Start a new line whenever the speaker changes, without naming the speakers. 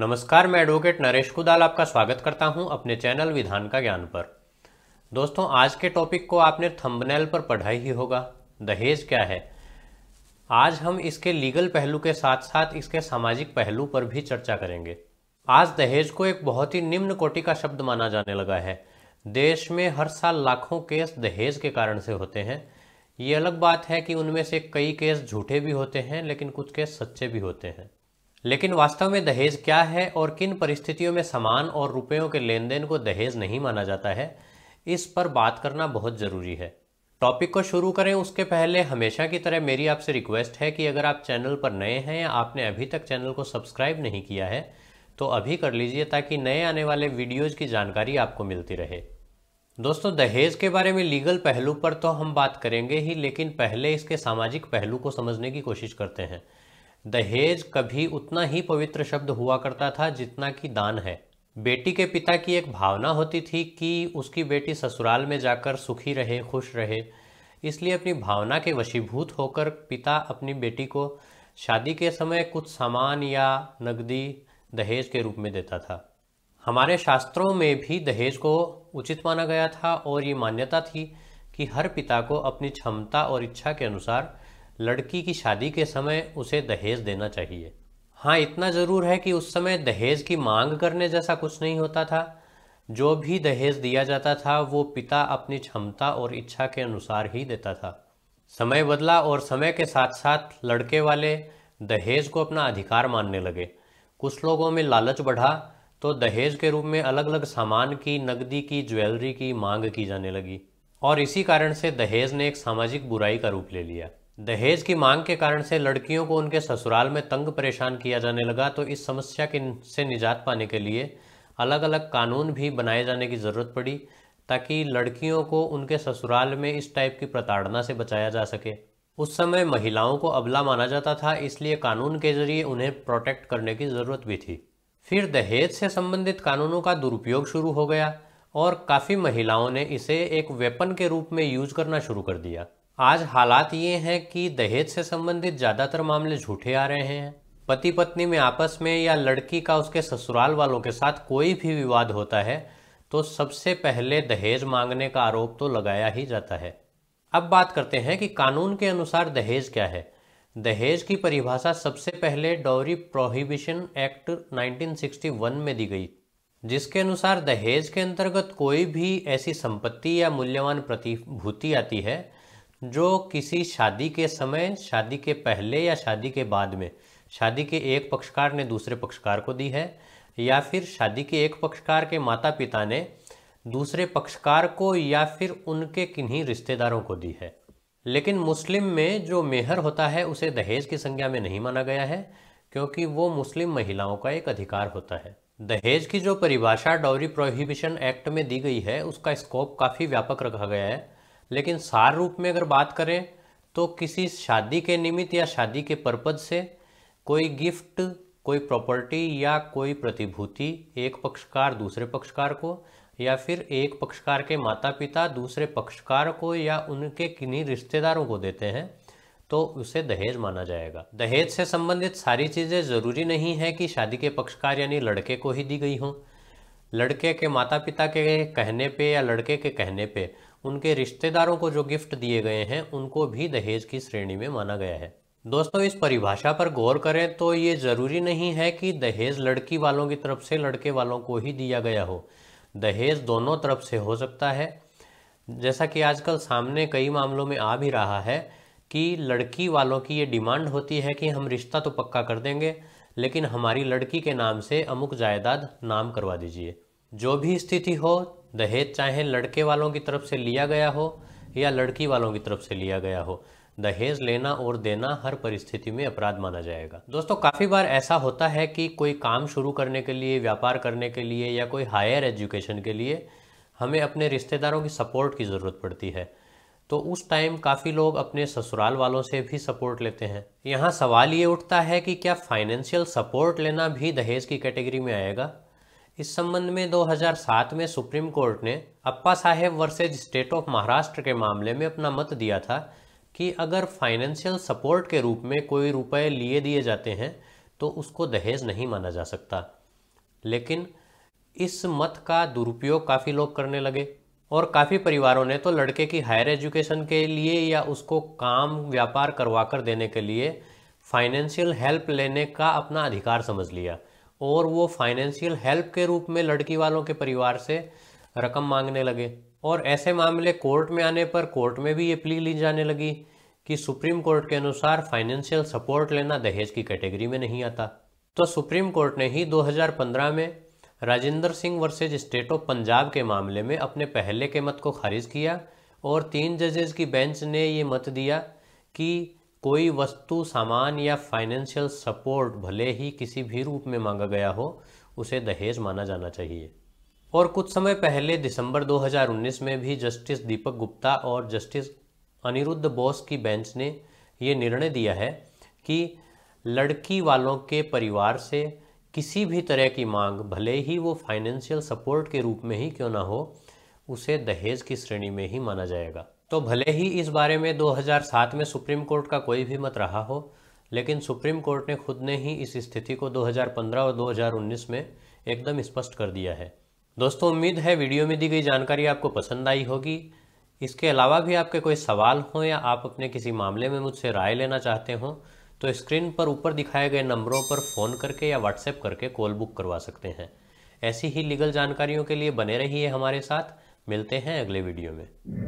नमस्कार मैं एडवोकेट नरेश कुदाल आपका स्वागत करता हूं अपने चैनल विधान का ज्ञान पर दोस्तों आज के टॉपिक को आपने थंबनेल पर पढ़ा ही होगा दहेज क्या है आज हम इसके लीगल पहलू के साथ साथ इसके सामाजिक पहलू पर भी चर्चा करेंगे आज दहेज को एक बहुत ही निम्न कोटि का शब्द माना जाने लगा है देश में हर साल लाखों केस दहेज के कारण से होते हैं ये अलग बात है कि उनमें से कई केस झूठे भी होते हैं लेकिन कुछ केस सच्चे भी होते हैं लेकिन वास्तव में दहेज क्या है और किन परिस्थितियों में सामान और रुपयों के लेन देन को दहेज नहीं माना जाता है इस पर बात करना बहुत ज़रूरी है टॉपिक को शुरू करें उसके पहले हमेशा की तरह मेरी आपसे रिक्वेस्ट है कि अगर आप चैनल पर नए हैं या आपने अभी तक चैनल को सब्सक्राइब नहीं किया है तो अभी कर लीजिए ताकि नए आने वाले वीडियोज़ की जानकारी आपको मिलती रहे दोस्तों दहेज के बारे में लीगल पहलू पर तो हम बात करेंगे ही लेकिन पहले इसके सामाजिक पहलू को समझने की कोशिश करते हैं दहेज कभी उतना ही पवित्र शब्द हुआ करता था जितना कि दान है बेटी के पिता की एक भावना होती थी कि उसकी बेटी ससुराल में जाकर सुखी रहे खुश रहे इसलिए अपनी भावना के वशीभूत होकर पिता अपनी बेटी को शादी के समय कुछ सामान या नकदी दहेज के रूप में देता था हमारे शास्त्रों में भी दहेज को उचित माना गया था और ये मान्यता थी कि हर पिता को अपनी क्षमता और इच्छा के अनुसार लड़की की शादी के समय उसे दहेज देना चाहिए हाँ इतना ज़रूर है कि उस समय दहेज की मांग करने जैसा कुछ नहीं होता था जो भी दहेज दिया जाता था वो पिता अपनी क्षमता और इच्छा के अनुसार ही देता था समय बदला और समय के साथ साथ लड़के वाले दहेज को अपना अधिकार मानने लगे कुछ लोगों में लालच बढ़ा तो दहेज के रूप में अलग अलग सामान की नकदी की ज्वेलरी की मांग की जाने लगी और इसी कारण से दहेज ने एक सामाजिक बुराई का रूप ले लिया दहेज की मांग के कारण से लड़कियों को उनके ससुराल में तंग परेशान किया जाने लगा तो इस समस्या के से निजात पाने के लिए अलग अलग कानून भी बनाए जाने की ज़रूरत पड़ी ताकि लड़कियों को उनके ससुराल में इस टाइप की प्रताड़ना से बचाया जा सके उस समय महिलाओं को अबला माना जाता था इसलिए कानून के जरिए उन्हें प्रोटेक्ट करने की ज़रूरत भी थी फिर दहेज से संबंधित कानूनों का दुरुपयोग शुरू हो गया और काफ़ी महिलाओं ने इसे एक वेपन के रूप में यूज करना शुरू कर दिया आज हालात ये हैं कि दहेज से संबंधित ज़्यादातर मामले झूठे आ रहे हैं पति पत्नी में आपस में या लड़की का उसके ससुराल वालों के साथ कोई भी विवाद होता है तो सबसे पहले दहेज मांगने का आरोप तो लगाया ही जाता है अब बात करते हैं कि कानून के अनुसार दहेज क्या है दहेज की परिभाषा सबसे पहले डॉरी प्रोहिबिशन एक्ट 1961 में दी गई जिसके अनुसार दहेज के अंतर्गत कोई भी ऐसी संपत्ति या मूल्यवान प्रतिभूति आती है जो किसी शादी के समय शादी के पहले या शादी के बाद में शादी के एक पक्षकार ने दूसरे पक्षकार को दी है या फिर शादी के एक पक्षकार के माता पिता ने दूसरे पक्षकार को या फिर उनके किन्हीं रिश्तेदारों को दी है लेकिन मुस्लिम में जो मेहर होता है उसे दहेज की संज्ञा में नहीं माना गया है क्योंकि वो मुस्लिम महिलाओं का एक अधिकार होता है दहेज की जो परिभाषा डॉरी प्रोहिबिशन एक्ट में दी गई है उसका स्कोप काफ़ी व्यापक रखा गया है लेकिन सार रूप में अगर बात करें तो किसी शादी के निमित्त या शादी के पर्पज से कोई गिफ्ट कोई प्रॉपर्टी या कोई प्रतिभूति एक पक्षकार दूसरे पक्षकार को या फिर एक पक्षकार के माता पिता दूसरे पक्षकार को या उनके किन्हीं रिश्तेदारों को देते हैं तो उसे दहेज माना जाएगा दहेज से संबंधित सारी चीज़ें ज़रूरी नहीं है कि शादी के पक्षकार यानी लड़के को ही दी गई हों लड़के के माता पिता के कहने पे या लड़के के कहने पे उनके रिश्तेदारों को जो गिफ्ट दिए गए हैं उनको भी दहेज की श्रेणी में माना गया है दोस्तों इस परिभाषा पर गौर करें तो ये ज़रूरी नहीं है कि दहेज लड़की वालों की तरफ से लड़के वालों को ही दिया गया हो दहेज दोनों तरफ से हो सकता है जैसा कि आजकल सामने कई मामलों में आ भी रहा है कि लड़की वालों की ये डिमांड होती है कि हम रिश्ता तो पक्का कर देंगे लेकिन हमारी लड़की के नाम से अमुक जायदाद नाम करवा दीजिए जो भी स्थिति हो दहेज चाहे लड़के वालों की तरफ से लिया गया हो या लड़की वालों की तरफ से लिया गया हो दहेज लेना और देना हर परिस्थिति में अपराध माना जाएगा दोस्तों काफ़ी बार ऐसा होता है कि कोई काम शुरू करने के लिए व्यापार करने के लिए या कोई हायर एजुकेशन के लिए हमें अपने रिश्तेदारों की सपोर्ट की ज़रूरत पड़ती है तो उस टाइम काफ़ी लोग अपने ससुराल वालों से भी सपोर्ट लेते हैं यहाँ सवाल ये उठता है कि क्या फाइनेंशियल सपोर्ट लेना भी दहेज की कैटेगरी में आएगा इस संबंध में 2007 में सुप्रीम कोर्ट ने Appa Saheb versus state of Maharashtra के मामले में अपना मत दिया था कि अगर फाइनेंशियल सपोर्ट के रूप में कोई रुपए लिए दिए जाते हैं तो उसको दहेज नहीं माना जा सकता लेकिन इस मत का दुरुपयोग काफ़ी लोग करने लगे और काफ़ी परिवारों ने तो लड़के की हायर एजुकेशन के लिए या उसको काम व्यापार करवा कर देने के लिए फाइनेंशियल हेल्प लेने का अपना अधिकार समझ लिया और वो फाइनेंशियल हेल्प के रूप में लड़की वालों के परिवार से रकम मांगने लगे और ऐसे मामले कोर्ट में आने पर कोर्ट में भी ये प्ली ली जाने लगी कि सुप्रीम कोर्ट के अनुसार फाइनेंशियल सपोर्ट लेना दहेज की कैटेगरी में नहीं आता तो सुप्रीम कोर्ट ने ही 2015 में Rajendra Singh versus state of Punjab के मामले में अपने पहले के मत को खारिज किया और तीन जजेज की बेंच ने ये मत दिया कि कोई वस्तु सामान या फाइनेंशियल सपोर्ट भले ही किसी भी रूप में मांगा गया हो उसे दहेज माना जाना चाहिए और कुछ समय पहले दिसंबर 2019 में भी जस्टिस दीपक गुप्ता और जस्टिस अनिरुद्ध बोस की बेंच ने ये निर्णय दिया है कि लड़की वालों के परिवार से किसी भी तरह की मांग भले ही वो फाइनेंशियल सपोर्ट के रूप में ही क्यों ना हो उसे दहेज की श्रेणी में ही माना जाएगा तो भले ही इस बारे में 2007 में सुप्रीम कोर्ट का कोई भी मत रहा हो लेकिन सुप्रीम कोर्ट ने खुद ने ही इस स्थिति को 2015 और 2019 में एकदम स्पष्ट कर दिया है दोस्तों उम्मीद है वीडियो में दी गई जानकारी आपको पसंद आई होगी इसके अलावा भी आपके कोई सवाल हों या आप अपने किसी मामले में मुझसे राय लेना चाहते हों तो स्क्रीन पर ऊपर दिखाए गए नंबरों पर फ़ोन करके या व्हाट्सएप करके कॉल बुक करवा सकते हैं ऐसी ही लीगल जानकारियों के लिए बने रहिए हमारे साथ मिलते हैं अगले वीडियो में